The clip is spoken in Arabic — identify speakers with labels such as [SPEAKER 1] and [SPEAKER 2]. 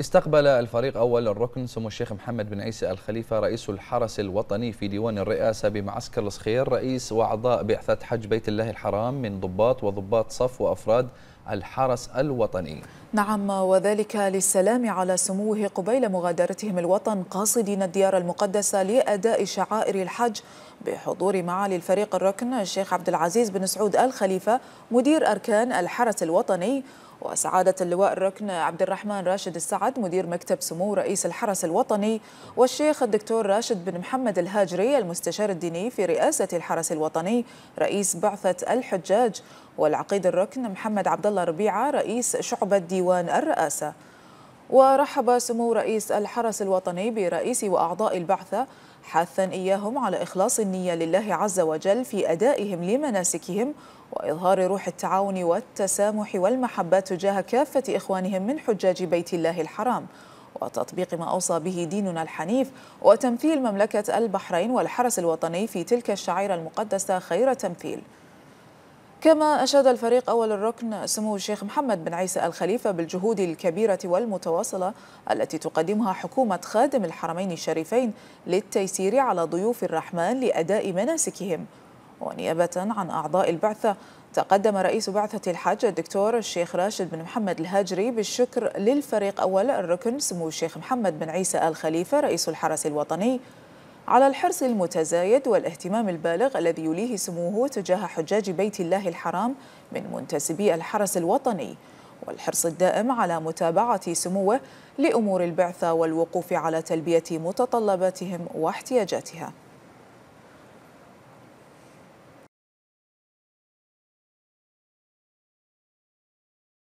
[SPEAKER 1] استقبل الفريق أول الركن سمو الشيخ محمد بن عيسى الخليفة رئيس الحرس الوطني في ديوان الرئاسة بمعسكر الصخير رئيس وأعضاء بعثة حج بيت الله الحرام من ضباط وضباط صف وأفراد الحرس الوطني
[SPEAKER 2] نعم وذلك للسلام على سموه قبيل مغادرتهم الوطن قاصدين الديار المقدسة لأداء شعائر الحج بحضور معالي الفريق الركن الشيخ عبد العزيز بن سعود الخليفة مدير أركان الحرس الوطني وسعادة اللواء الركن عبد الرحمن راشد السعد مدير مكتب سمو رئيس الحرس الوطني والشيخ الدكتور راشد بن محمد الهاجري المستشار الديني في رئاسة الحرس الوطني رئيس بعثة الحجاج والعقيد الركن محمد عبد الله ربيعة رئيس شعبة ديوان الرئاسة ورحب سمو رئيس الحرس الوطني برئيس وأعضاء البعثة حثا إياهم على إخلاص النية لله عز وجل في أدائهم لمناسكهم وإظهار روح التعاون والتسامح والمحبة تجاه كافة إخوانهم من حجاج بيت الله الحرام وتطبيق ما أوصى به ديننا الحنيف وتمثيل مملكة البحرين والحرس الوطني في تلك الشعيرة المقدسة خير تمثيل كما أشاد الفريق أول الركن سمو الشيخ محمد بن عيسى الخليفة بالجهود الكبيرة والمتواصلة التي تقدمها حكومة خادم الحرمين الشريفين للتيسير على ضيوف الرحمن لأداء مناسكهم ونيابة عن أعضاء البعثة تقدم رئيس بعثة الحج الدكتور الشيخ راشد بن محمد الهاجري بالشكر للفريق أول الركن سمو الشيخ محمد بن عيسى الخليفة رئيس الحرس الوطني على الحرص المتزايد والاهتمام البالغ الذي يليه سموه تجاه حجاج بيت الله الحرام من منتسبي الحرس الوطني والحرص الدائم على متابعة سموه لأمور البعثة والوقوف على تلبية متطلباتهم واحتياجاتها